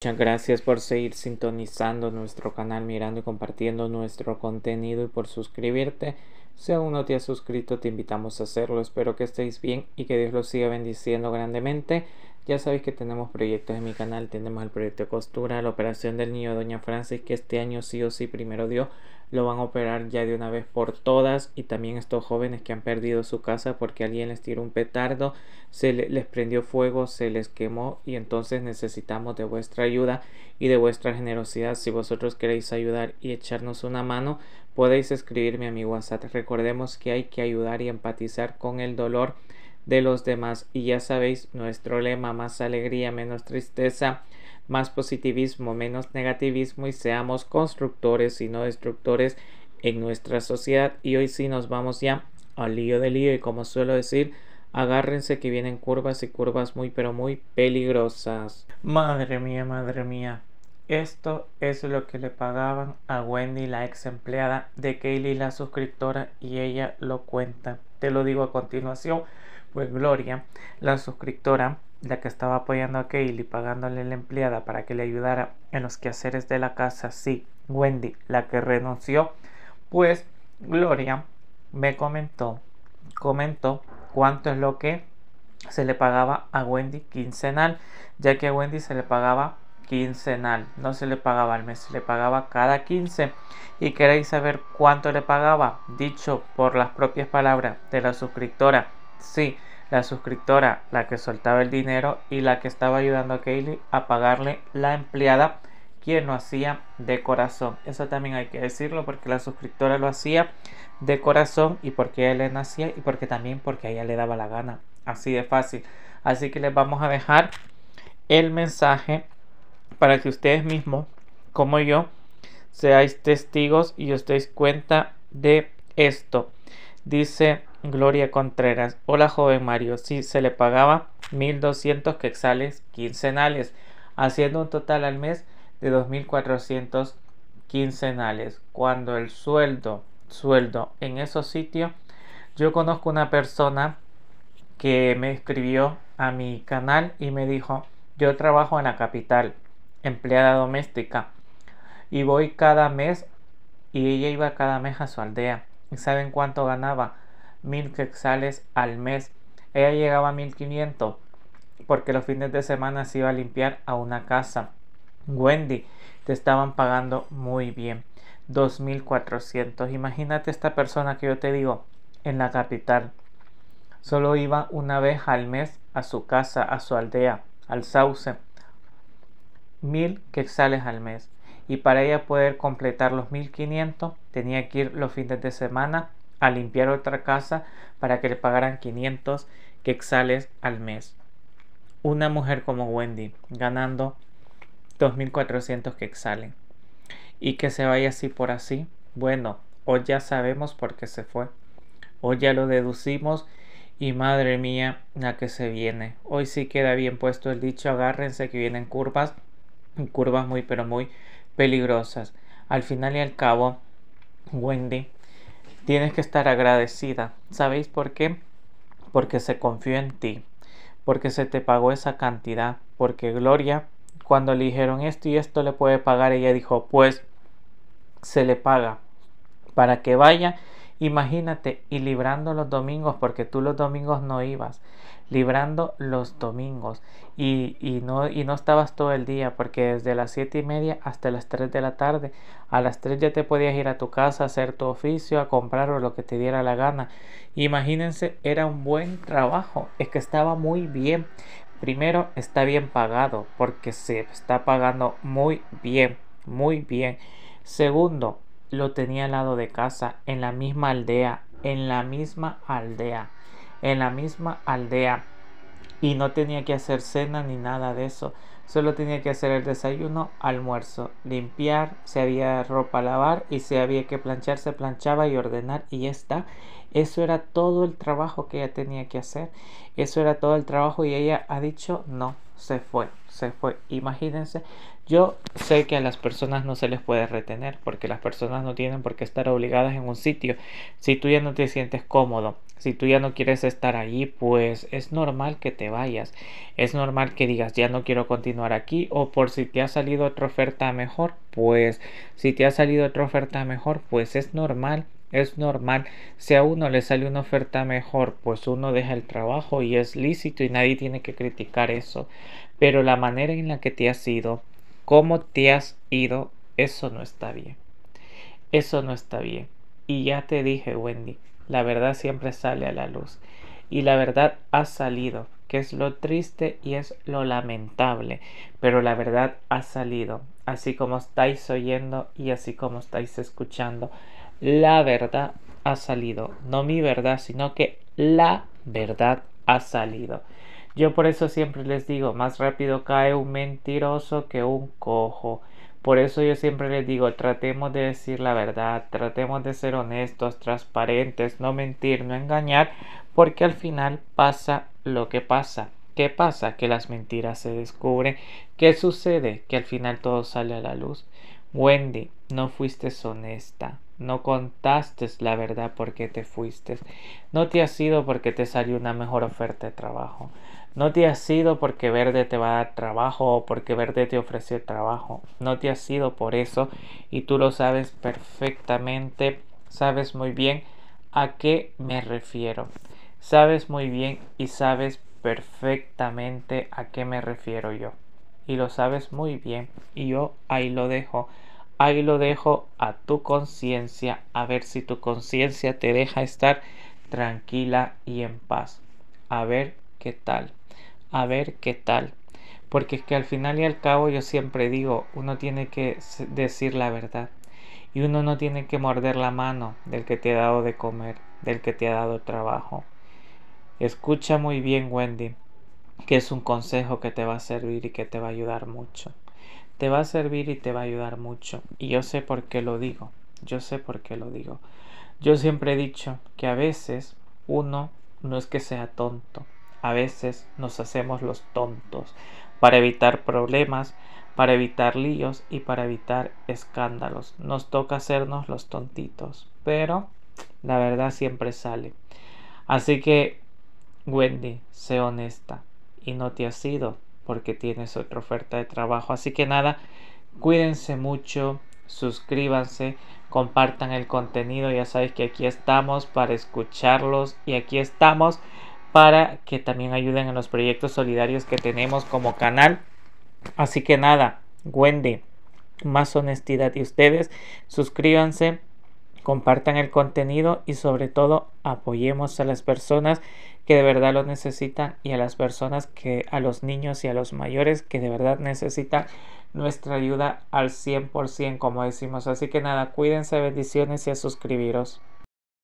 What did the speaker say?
Muchas gracias por seguir sintonizando nuestro canal, mirando y compartiendo nuestro contenido y por suscribirte. Si aún no te has suscrito, te invitamos a hacerlo. Espero que estéis bien y que Dios los siga bendiciendo grandemente. Ya sabéis que tenemos proyectos en mi canal, tenemos el proyecto de costura, la operación del niño Doña Francis, que este año sí o sí, primero dio, lo van a operar ya de una vez por todas. Y también estos jóvenes que han perdido su casa porque alguien les tiró un petardo, se les prendió fuego, se les quemó y entonces necesitamos de vuestra ayuda y de vuestra generosidad. Si vosotros queréis ayudar y echarnos una mano, podéis escribirme a mi WhatsApp. Recordemos que hay que ayudar y empatizar con el dolor de los demás. Y ya sabéis, nuestro lema, más alegría, menos tristeza, más positivismo, menos negativismo y seamos constructores y no destructores en nuestra sociedad. Y hoy sí nos vamos ya al lío del lío y como suelo decir, agárrense que vienen curvas y curvas muy pero muy peligrosas. Madre mía, madre mía. Esto es lo que le pagaban a Wendy, la ex empleada de Kaylee, la suscriptora, y ella lo cuenta. Te lo digo a continuación pues Gloria, la suscriptora, la que estaba apoyando a Kaylee pagándole la empleada para que le ayudara en los quehaceres de la casa, sí, Wendy, la que renunció, pues Gloria me comentó, comentó cuánto es lo que se le pagaba a Wendy quincenal, ya que a Wendy se le pagaba quincenal, no se le pagaba al mes, se le pagaba cada 15. Y queréis saber cuánto le pagaba, dicho por las propias palabras de la suscriptora, Sí, la suscriptora, la que soltaba el dinero y la que estaba ayudando a Kaylee a pagarle la empleada, quien lo hacía de corazón. Eso también hay que decirlo porque la suscriptora lo hacía de corazón y porque ella le nacía y porque también porque a ella le daba la gana. Así de fácil. Así que les vamos a dejar el mensaje para que ustedes mismos, como yo, seáis testigos y os deis cuenta de esto. Dice Gloria Contreras. Hola joven Mario. Sí, se le pagaba 1.200 quexales quincenales, haciendo un total al mes de 2.400 quincenales. Cuando el sueldo, sueldo en esos sitios, yo conozco una persona que me escribió a mi canal y me dijo, yo trabajo en la capital, empleada doméstica, y voy cada mes, y ella iba cada mes a su aldea. ¿Y saben cuánto ganaba? mil quetzales al mes. Ella llegaba a 1500 porque los fines de semana se iba a limpiar a una casa. Wendy, te estaban pagando muy bien. 2400. Imagínate esta persona que yo te digo en la capital. Solo iba una vez al mes a su casa, a su aldea, al sauce. Mil quetzales al mes. Y para ella poder completar los 1500 tenía que ir los fines de semana a limpiar otra casa para que le pagaran 500 quexales al mes. Una mujer como Wendy ganando 2.400 quexales. Y que se vaya así por así. Bueno, hoy ya sabemos por qué se fue. Hoy ya lo deducimos y madre mía, la que se viene. Hoy sí queda bien puesto el dicho, agárrense que vienen curvas, curvas muy pero muy peligrosas. Al final y al cabo, Wendy Tienes que estar agradecida. ¿Sabéis por qué? Porque se confió en ti, porque se te pagó esa cantidad, porque Gloria, cuando le dijeron esto y esto le puede pagar, ella dijo, pues se le paga para que vaya Imagínate, y librando los domingos, porque tú los domingos no ibas, librando los domingos, y, y, no, y no estabas todo el día, porque desde las siete y media hasta las 3 de la tarde, a las 3 ya te podías ir a tu casa, a hacer tu oficio, a comprar o lo que te diera la gana. Imagínense, era un buen trabajo, es que estaba muy bien. Primero, está bien pagado, porque se está pagando muy bien, muy bien. Segundo, lo tenía al lado de casa, en la misma aldea, en la misma aldea, en la misma aldea. Y no tenía que hacer cena ni nada de eso. Solo tenía que hacer el desayuno, almuerzo, limpiar, Se había ropa a lavar y se había que planchar, se planchaba y ordenar y ya está. Eso era todo el trabajo que ella tenía que hacer. Eso era todo el trabajo y ella ha dicho no, se fue, se fue. Imagínense yo sé que a las personas no se les puede retener porque las personas no tienen por qué estar obligadas en un sitio. Si tú ya no te sientes cómodo, si tú ya no quieres estar allí, pues es normal que te vayas. Es normal que digas ya no quiero continuar aquí o por si te ha salido otra oferta mejor, pues si te ha salido otra oferta mejor, pues es normal es normal. Si a uno le sale una oferta mejor, pues uno deja el trabajo y es lícito y nadie tiene que criticar eso. Pero la manera en la que te has ido, cómo te has ido, eso no está bien. Eso no está bien. Y ya te dije, Wendy, la verdad siempre sale a la luz. Y la verdad ha salido, que es lo triste y es lo lamentable. Pero la verdad ha salido, así como estáis oyendo y así como estáis escuchando. La verdad ha salido. No mi verdad, sino que la verdad ha salido. Yo por eso siempre les digo, más rápido cae un mentiroso que un cojo. Por eso yo siempre les digo, tratemos de decir la verdad, tratemos de ser honestos, transparentes, no mentir, no engañar, porque al final pasa lo que pasa. ¿Qué pasa? Que las mentiras se descubren. ¿Qué sucede? Que al final todo sale a la luz. Wendy, no fuiste honesta. No contaste la verdad porque te fuiste. No te ha sido porque te salió una mejor oferta de trabajo. No te ha sido porque Verde te va a dar trabajo o porque Verde te ofreció trabajo. No te ha sido por eso y tú lo sabes perfectamente. Sabes muy bien a qué me refiero. Sabes muy bien y sabes perfectamente a qué me refiero yo. Y lo sabes muy bien y yo ahí lo dejo ahí lo dejo a tu conciencia, a ver si tu conciencia te deja estar tranquila y en paz. A ver qué tal, a ver qué tal. Porque es que al final y al cabo yo siempre digo, uno tiene que decir la verdad. Y uno no tiene que morder la mano del que te ha dado de comer, del que te ha dado trabajo. Escucha muy bien, Wendy, que es un consejo que te va a servir y que te va a ayudar mucho te va a servir y te va a ayudar mucho. Y yo sé por qué lo digo. Yo sé por qué lo digo. Yo siempre he dicho que a veces uno no es que sea tonto. A veces nos hacemos los tontos para evitar problemas, para evitar líos y para evitar escándalos. Nos toca hacernos los tontitos, pero la verdad siempre sale. Así que, Wendy, sé honesta y no te has ido porque tienes otra oferta de trabajo. Así que nada, cuídense mucho, suscríbanse, compartan el contenido, ya sabéis que aquí estamos para escucharlos y aquí estamos para que también ayuden en los proyectos solidarios que tenemos como canal. Así que nada, Wendy, más honestidad de ustedes, suscríbanse compartan el contenido y sobre todo apoyemos a las personas que de verdad lo necesitan y a las personas que a los niños y a los mayores que de verdad necesitan nuestra ayuda al 100% como decimos así que nada cuídense bendiciones y a suscribiros